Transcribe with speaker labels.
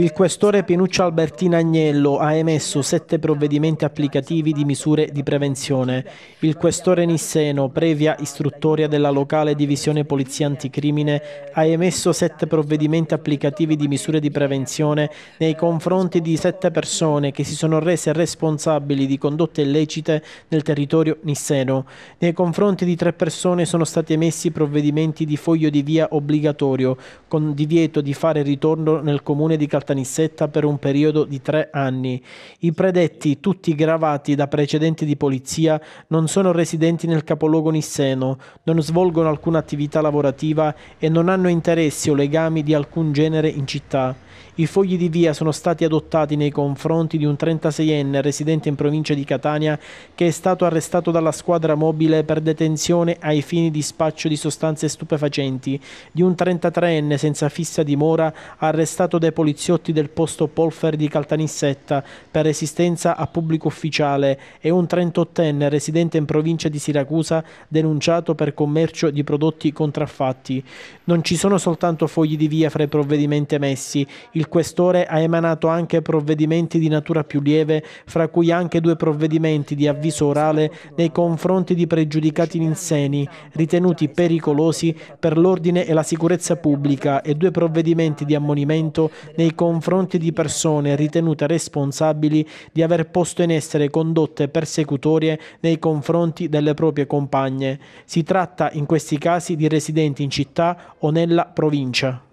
Speaker 1: Il questore Pinuccio Albertino Agnello ha emesso sette provvedimenti applicativi di misure di prevenzione. Il questore Nisseno, previa istruttoria della locale divisione Polizia Anticrimine, ha emesso sette provvedimenti applicativi di misure di prevenzione nei confronti di sette persone che si sono rese responsabili di condotte illecite nel territorio nisseno. Nei confronti di tre persone sono stati emessi provvedimenti di foglio di via obbligatorio, con divieto di fare ritorno nel comune di Calcutta Caltanissetta per un periodo di tre anni. I predetti, tutti gravati da precedenti di polizia, non sono residenti nel capoluogo nisseno, non svolgono alcuna attività lavorativa e non hanno interessi o legami di alcun genere in città. I fogli di via sono stati adottati nei confronti di un 36enne residente in provincia di Catania che è stato arrestato dalla squadra mobile per detenzione ai fini di spaccio di sostanze stupefacenti, di un 33enne senza fissa dimora arrestato dai poliziotti poliziotti del posto Polfer di Caltanissetta per resistenza a pubblico ufficiale e un 38enne residente in provincia di Siracusa denunciato per commercio di prodotti contraffatti. Non ci sono soltanto fogli di via fra i provvedimenti emessi, il questore ha emanato anche provvedimenti di natura più lieve, fra cui anche due provvedimenti di avviso orale nei confronti di pregiudicati in inseni, ritenuti pericolosi per l'ordine e la sicurezza pubblica e due provvedimenti di ammonimento nei confronti di persone ritenute responsabili di aver posto in essere condotte persecutorie nei confronti delle proprie compagne. Si tratta in questi casi di residenti in città o nella provincia.